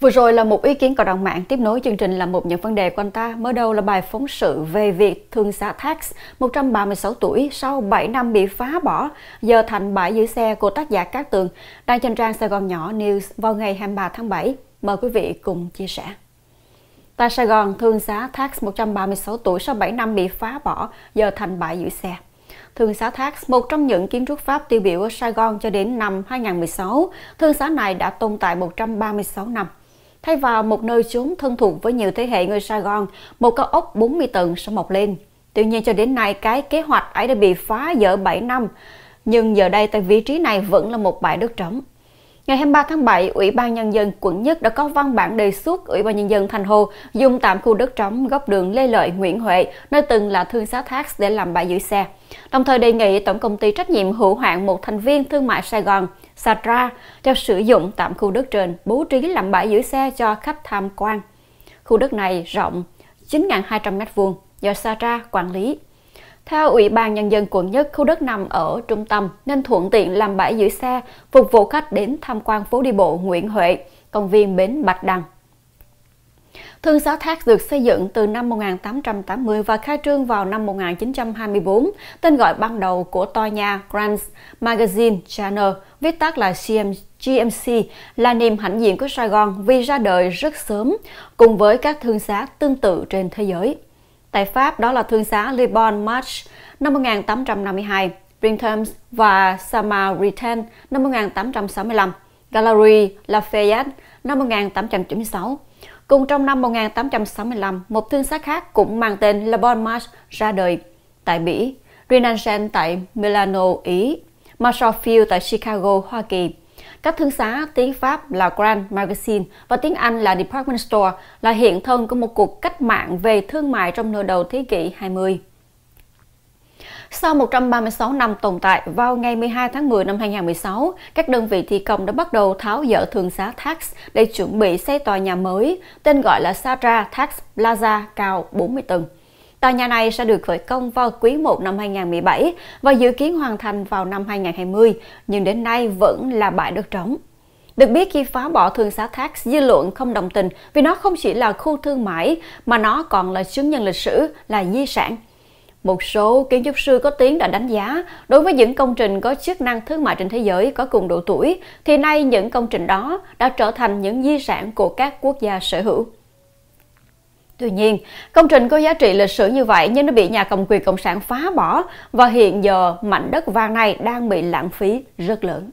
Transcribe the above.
Vừa rồi là một ý kiến cộng đồng mạng tiếp nối chương trình là một những vấn đề quanh ta. Mới đầu là bài phóng sự về việc thương xã Tax, 136 tuổi, sau 7 năm bị phá bỏ, giờ thành bãi giữ xe của tác giả Cát Tường, đang trên trang Sài Gòn Nhỏ News vào ngày 23 tháng 7. Mời quý vị cùng chia sẻ. Tại Sài Gòn, thương xá Tax 136 tuổi sau 7 năm bị phá bỏ, giờ thành bãi giữ xe. Thương xá Tax, một trong những kiến trúc Pháp tiêu biểu ở Sài Gòn cho đến năm 2016, thương xá này đã tồn tại 136 năm thay vào một nơi chốn thân thuộc với nhiều thế hệ người Sài Gòn, một cao ốc 40 tầng sẽ mọc lên. Tuy nhiên cho đến nay cái kế hoạch ấy đã bị phá dỡ 7 năm, nhưng giờ đây tại vị trí này vẫn là một bãi đất trống. Ngày 23 tháng 7, Ủy ban Nhân dân quận Nhất đã có văn bản đề xuất Ủy ban Nhân dân thành Hồ dùng tạm khu đất trống góc đường Lê Lợi Nguyễn Huệ, nơi từng là thương xá Thác để làm bãi giữ xe. Đồng thời đề nghị Tổng công ty trách nhiệm hữu hạn một thành viên thương mại Sài Gòn, Satra, cho sử dụng tạm khu đất trên bố trí làm bãi giữ xe cho khách tham quan. Khu đất này rộng 9.200 m2 do Satra quản lý. Theo Ủy ban Nhân dân quận nhất, khu đất nằm ở trung tâm nên thuận tiện làm bãi giữ xe, phục vụ khách đến tham quan phố đi bộ Nguyễn Huệ, công viên Bến Bạch Đằng. Thương xá thác được xây dựng từ năm 1880 và khai trương vào năm 1924. Tên gọi ban đầu của tòa nhà Grand Magazine Channel, viết tắt là CM, GMC, là niềm hãnh diện của Sài Gòn vì ra đời rất sớm, cùng với các thương xá tương tự trên thế giới. Tại Pháp, đó là thương xá Le Bon March năm 1852, Printemps và Samaritain năm 1865, Gallery Lafayette năm 1896. Cùng trong năm 1865, một thương xá khác cũng mang tên Le Bon March ra đời tại Mỹ, Renaissance tại Milano, Ý, Marshall tại Chicago, Hoa Kỳ, các thương xá tiếng Pháp là Grand Magazine và tiếng Anh là Department Store là hiện thân của một cuộc cách mạng về thương mại trong nửa đầu thế kỷ 20. Sau 136 năm tồn tại, vào ngày 12 tháng 10 năm 2016, các đơn vị thi công đã bắt đầu tháo dỡ thường xá Tax để chuẩn bị xây tòa nhà mới, tên gọi là Sara Tax Plaza cao 40 tầng. Tòa nhà này sẽ được khởi công vào quý 1 năm 2017 và dự kiến hoàn thành vào năm 2020, nhưng đến nay vẫn là bãi đất trống. Được biết khi phá bỏ thương xá Thác, dư luận không đồng tình vì nó không chỉ là khu thương mại mà nó còn là chứng nhân lịch sử, là di sản. Một số kiến trúc sư có tiếng đã đánh giá, đối với những công trình có chức năng thương mại trên thế giới có cùng độ tuổi, thì nay những công trình đó đã trở thành những di sản của các quốc gia sở hữu. Tuy nhiên, công trình có giá trị lịch sử như vậy nhưng nó bị nhà cầm quyền Cộng sản phá bỏ và hiện giờ mảnh đất vàng này đang bị lãng phí rất lớn.